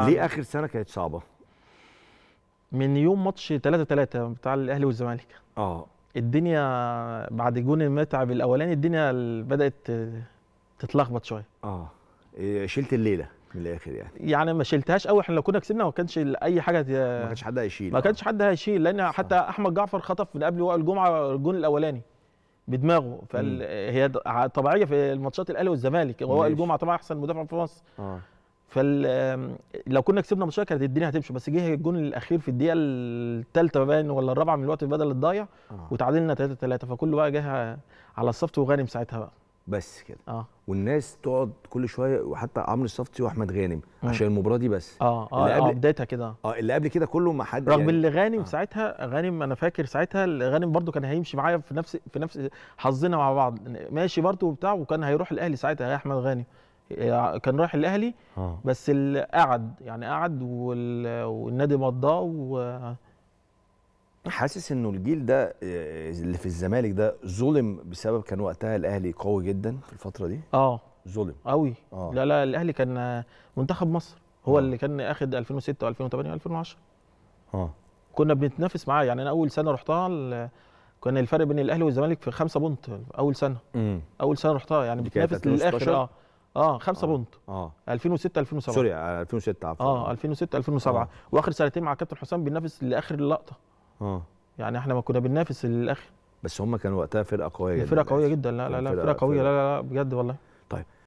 ليه اخر سنه كانت صعبه؟ من يوم ماتش 3 3 بتاع الاهلي والزمالك اه الدنيا بعد جون المتعب الاولاني الدنيا بدات تتلخبط شويه اه إيه، شلت الليله من الاخر يعني يعني ما شلتهاش قوي احنا لو كنا كسبنا ما كانش اي حاجه ما كانش حد هيشيل ما كانش حد هيشيل لان آه. حتى احمد جعفر خطف من قبل الجمعه الجون الاولاني بدماغه فهي طبيعيه في الماتشات الاهلي والزمالك هو الجمعه طبعا احسن مدافع في مصر آه. فال لو كنا كسبنا ماتشات كانت الدنيا هتمشي بس جه الجون الاخير في الدقيقه الثالثه باين ولا الرابعه من الوقت بدل الضايع آه. وتعادلنا 3 3 فكله بقى جه على الصفت وغانم ساعتها بقى بس كده آه. والناس تقعد كل شويه وحتى عمرو الصفتي واحمد غانم عشان المباراه دي بس اه اه, اللي قبل... آه كده اه اللي قبل كده كله ما حد رغم يعني... اللي غانم آه. ساعتها غانم انا فاكر ساعتها غانم برده كان هيمشي معايا في نفس في نفس حظنا مع بعض ماشي برده وبتاع وكان هيروح الاهلي ساعتها يا احمد غانم كان رايح الاهلي آه. بس اللي قعد يعني قعد والنادي مضاه و حاسس انه الجيل ده آه، اللي في الزمالك ده ظلم بسبب كان وقتها الاهلي قوي جدا في الفتره دي اه ظلم قوي آه. لا لا الاهلي كان منتخب مصر هو آه. اللي كان اخد 2006 و2008 و2010 اه كنا بنتنافس معاه يعني انا اول سنه رحتها كان الفرق بين الاهلي والزمالك في خمسه بونت اول سنه مم. اول سنه رحتها يعني بتنافس للاخر اه اه 5 آه. بونت اه 2006 2007 سوري 2006 عفوا اه 2006 2007 آه. واخر سنتين مع كابتن حسام بننافس لاخر اللقطه اه يعني احنا ما كنا بننافس للاخر بس هم كانوا وقتها فرقه قويه جدا فرقه قويه جدا لا لا لا فرقه قويه لا لا لا بجد والله